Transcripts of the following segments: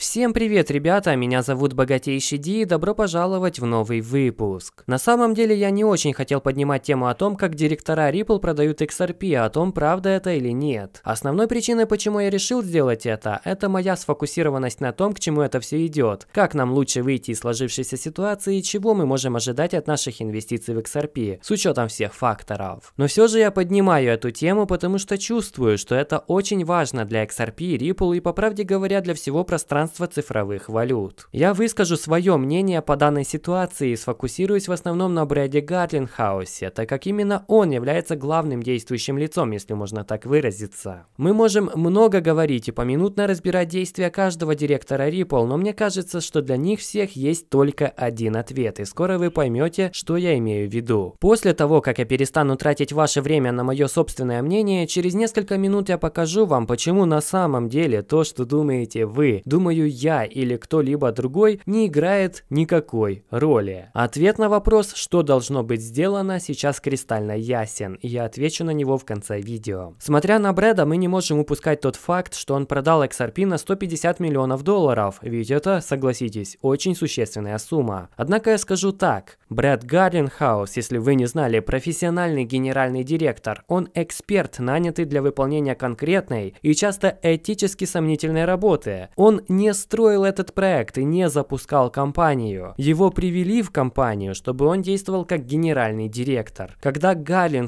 Всем привет, ребята, меня зовут Богатейший Ди и добро пожаловать в новый выпуск. На самом деле я не очень хотел поднимать тему о том, как директора Ripple продают XRP, а о том, правда это или нет. Основной причиной, почему я решил сделать это, это моя сфокусированность на том, к чему это все идет, как нам лучше выйти из сложившейся ситуации и чего мы можем ожидать от наших инвестиций в XRP, с учетом всех факторов. Но все же я поднимаю эту тему, потому что чувствую, что это очень важно для XRP, Ripple и, по правде говоря, для всего пространства пространство цифровых валют. Я выскажу свое мнение по данной ситуации и сфокусируюсь в основном на Брэде Гатлинхаусе, так как именно он является главным действующим лицом, если можно так выразиться. Мы можем много говорить и поминутно разбирать действия каждого директора Ripple, но мне кажется, что для них всех есть только один ответ, и скоро вы поймете, что я имею в виду. После того, как я перестану тратить ваше время на мое собственное мнение, через несколько минут я покажу вам, почему на самом деле то, что думаете вы, думаю думаю я или кто-либо другой, не играет никакой роли. Ответ на вопрос, что должно быть сделано, сейчас кристально ясен, и я отвечу на него в конце видео. Смотря на Брэда, мы не можем упускать тот факт, что он продал XRP на 150 миллионов долларов, ведь это, согласитесь, очень существенная сумма. Однако я скажу так, Брэд Гарренхаус, если вы не знали, профессиональный генеральный директор, он эксперт, нанятый для выполнения конкретной и часто этически сомнительной работы. Он не строил этот проект и не запускал компанию. Его привели в компанию, чтобы он действовал как генеральный директор. Когда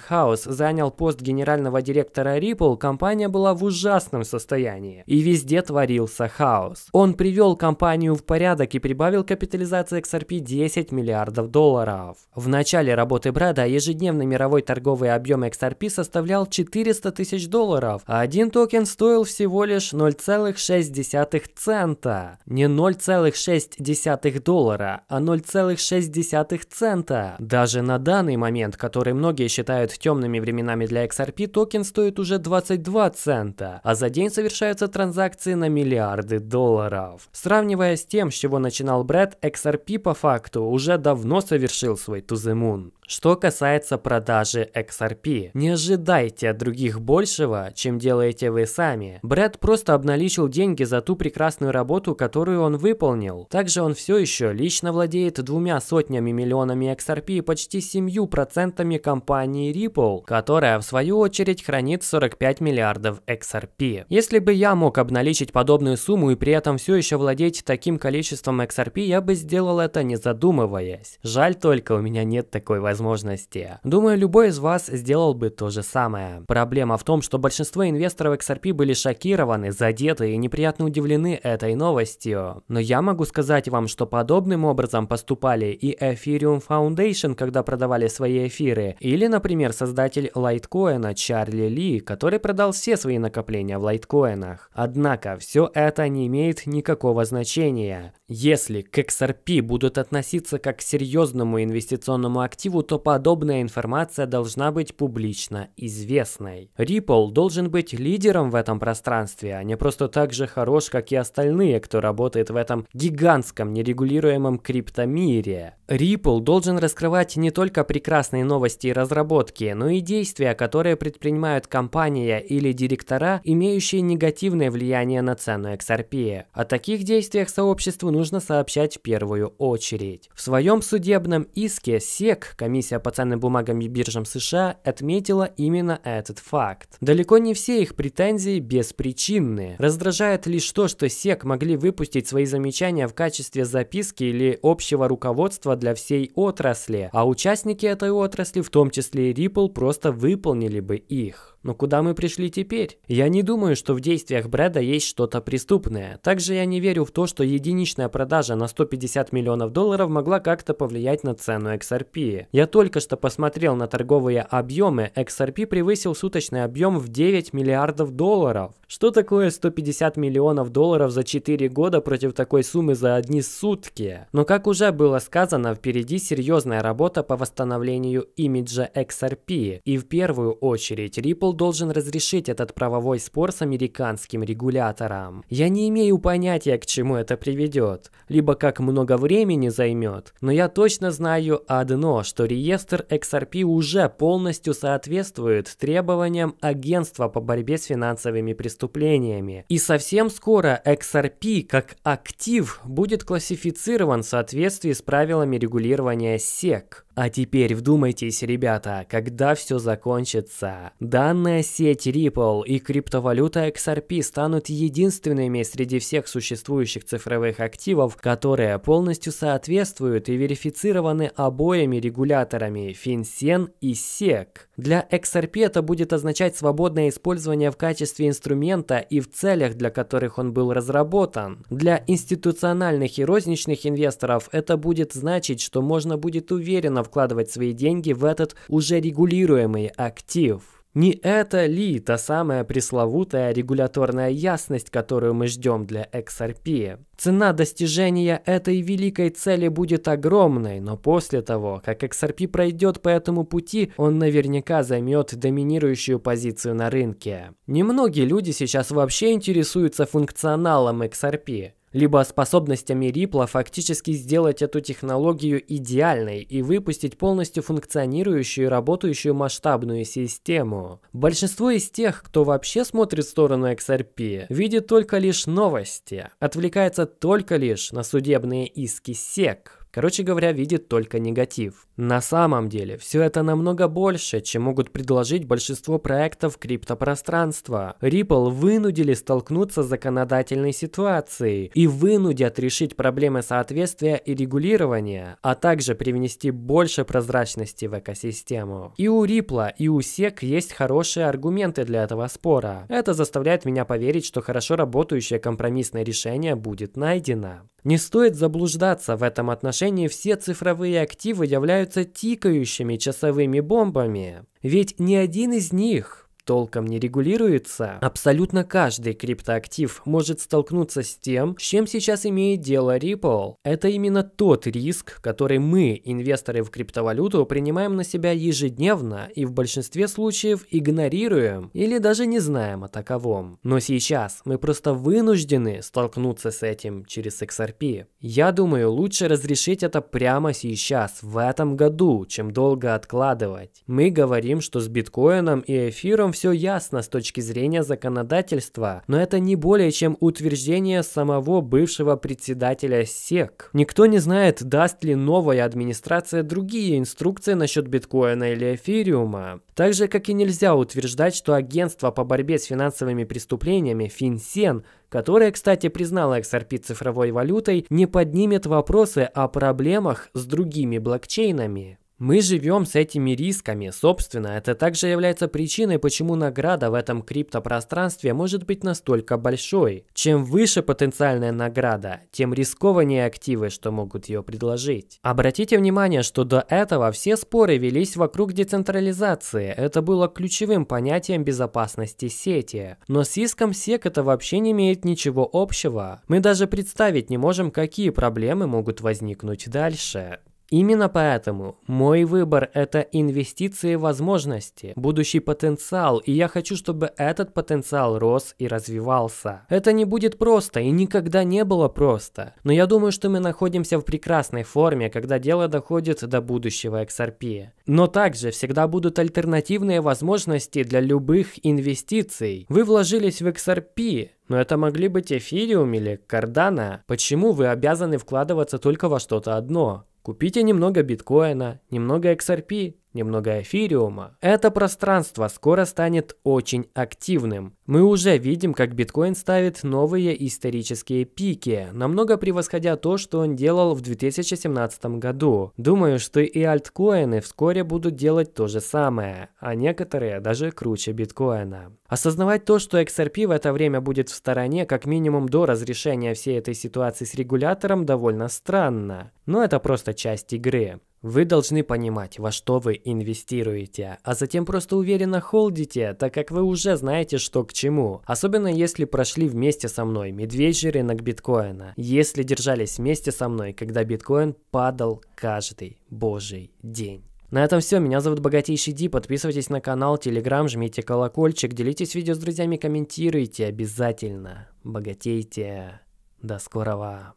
Хаус занял пост генерального директора Ripple, компания была в ужасном состоянии. И везде творился хаос. Он привел компанию в порядок и прибавил капитализации XRP 10 миллиардов долларов. В начале работы Брэда ежедневный мировой торговый объем XRP составлял 400 тысяч долларов, а один токен стоил всего лишь 0,6 цен цента. Не 0,6 доллара, а 0,6 цента. Даже на данный момент, который многие считают темными временами для XRP, токен стоит уже 22 цента, а за день совершаются транзакции на миллиарды долларов. Сравнивая с тем, с чего начинал Брэд, XRP по факту уже давно совершил свой to the moon. Что касается продажи XRP, не ожидайте от других большего, чем делаете вы сами. Брэд просто обналичил деньги за ту прекрасную работу, которую он выполнил. Также он все еще лично владеет двумя сотнями миллионами XRP и почти семью процентами компании Ripple, которая в свою очередь хранит 45 миллиардов XRP. Если бы я мог обналичить подобную сумму и при этом все еще владеть таким количеством XRP, я бы сделал это не задумываясь. Жаль только у меня нет такой возможности возможности. Думаю, любой из вас сделал бы то же самое. Проблема в том, что большинство инвесторов XRP были шокированы, задеты и неприятно удивлены этой новостью. Но я могу сказать вам, что подобным образом поступали и Ethereum Foundation, когда продавали свои эфиры, или, например, создатель лайткоина Чарли Ли, который продал все свои накопления в лайткоинах. Однако, все это не имеет никакого значения. Если к XRP будут относиться как к серьезному инвестиционному активу, то подобная информация должна быть публично известной. Ripple должен быть лидером в этом пространстве, а не просто так же хорош, как и остальные, кто работает в этом гигантском нерегулируемом криптомире. Ripple должен раскрывать не только прекрасные новости и разработки, но и действия, которые предпринимают компания или директора, имеющие негативное влияние на цену XRP. О таких действиях сообществу нужно сообщать в первую очередь. В своем судебном иске SEC, комиссия по ценным бумагам и биржам США отметила именно этот факт. Далеко не все их претензии беспричинные. Раздражает лишь то, что СЕК могли выпустить свои замечания в качестве записки или общего руководства для всей отрасли, а участники этой отрасли, в том числе и Ripple, просто выполнили бы их. Но куда мы пришли теперь? Я не думаю, что в действиях Брэда есть что-то преступное. Также я не верю в то, что единичная продажа на 150 миллионов долларов могла как-то повлиять на цену XRP. Я я только что посмотрел на торговые объемы, XRP превысил суточный объем в 9 миллиардов долларов. Что такое 150 миллионов долларов за 4 года против такой суммы за одни сутки? Но как уже было сказано, впереди серьезная работа по восстановлению имиджа XRP. И в первую очередь Ripple должен разрешить этот правовой спор с американским регулятором. Я не имею понятия, к чему это приведет, либо как много времени займет, но я точно знаю одно, что реестр XRP уже полностью соответствует требованиям Агентства по борьбе с финансовыми преступлениями. И совсем скоро XRP как актив будет классифицирован в соответствии с правилами регулирования SEC. А теперь вдумайтесь, ребята, когда все закончится. Данная сеть Ripple и криптовалюта XRP станут единственными среди всех существующих цифровых активов, которые полностью соответствуют и верифицированы обоими регуляторами FinCEN и SEC. Для XRP это будет означать свободное использование в качестве инструмента и в целях, для которых он был разработан. Для институциональных и розничных инвесторов это будет значить, что можно будет уверенно в вкладывать свои деньги в этот уже регулируемый актив. Не это ли та самая пресловутая регуляторная ясность, которую мы ждем для XRP? Цена достижения этой великой цели будет огромной, но после того, как XRP пройдет по этому пути, он наверняка займет доминирующую позицию на рынке. Немногие люди сейчас вообще интересуются функционалом XRP либо способностями Ripple фактически сделать эту технологию идеальной и выпустить полностью функционирующую и работающую масштабную систему. Большинство из тех, кто вообще смотрит в сторону XRP, видит только лишь новости, отвлекается только лишь на судебные иски SEC. Короче говоря, видит только негатив. На самом деле, все это намного больше, чем могут предложить большинство проектов криптопространства. Ripple вынудили столкнуться с законодательной ситуацией и вынудят решить проблемы соответствия и регулирования, а также привнести больше прозрачности в экосистему. И у Ripple, и у SEC есть хорошие аргументы для этого спора. Это заставляет меня поверить, что хорошо работающее компромиссное решение будет найдено. Не стоит заблуждаться, в этом отношении все цифровые активы являются тикающими часовыми бомбами, ведь ни один из них толком не регулируется, абсолютно каждый криптоактив может столкнуться с тем, с чем сейчас имеет дело Ripple. Это именно тот риск, который мы, инвесторы в криптовалюту, принимаем на себя ежедневно и в большинстве случаев игнорируем или даже не знаем о таковом. Но сейчас мы просто вынуждены столкнуться с этим через XRP. Я думаю, лучше разрешить это прямо сейчас, в этом году, чем долго откладывать. Мы говорим, что с биткоином и эфиром целом все ясно с точки зрения законодательства, но это не более чем утверждение самого бывшего председателя СЕК. Никто не знает, даст ли новая администрация другие инструкции насчет биткоина или эфириума. Так же, как и нельзя утверждать, что агентство по борьбе с финансовыми преступлениями Финсен которая, кстати, признала XRP цифровой валютой, не поднимет вопросы о проблемах с другими блокчейнами. Мы живем с этими рисками. Собственно, это также является причиной, почему награда в этом криптопространстве может быть настолько большой. Чем выше потенциальная награда, тем рискованнее активы, что могут ее предложить. Обратите внимание, что до этого все споры велись вокруг децентрализации. Это было ключевым понятием безопасности сети. Но с риском SEC это вообще не имеет ничего общего. Мы даже представить не можем, какие проблемы могут возникнуть дальше. Именно поэтому мой выбор – это инвестиции в возможности, будущий потенциал, и я хочу, чтобы этот потенциал рос и развивался. Это не будет просто и никогда не было просто, но я думаю, что мы находимся в прекрасной форме, когда дело доходит до будущего XRP. Но также всегда будут альтернативные возможности для любых инвестиций. Вы вложились в XRP, но это могли быть эфириум или кардана. Почему вы обязаны вкладываться только во что-то одно? Купите немного биткоина, немного XRP немного эфириума, это пространство скоро станет очень активным. Мы уже видим, как биткоин ставит новые исторические пики, намного превосходя то, что он делал в 2017 году. Думаю, что и альткоины вскоре будут делать то же самое, а некоторые даже круче биткоина. Осознавать то, что XRP в это время будет в стороне как минимум до разрешения всей этой ситуации с регулятором довольно странно, но это просто часть игры. Вы должны понимать, во что вы инвестируете, а затем просто уверенно холдите, так как вы уже знаете, что к чему. Особенно если прошли вместе со мной медвежий рынок биткоина, если держались вместе со мной, когда биткоин падал каждый божий день. На этом все. Меня зовут Богатейший Ди. Подписывайтесь на канал, телеграм, жмите колокольчик, делитесь видео с друзьями, комментируйте обязательно. Богатейте. До скорого.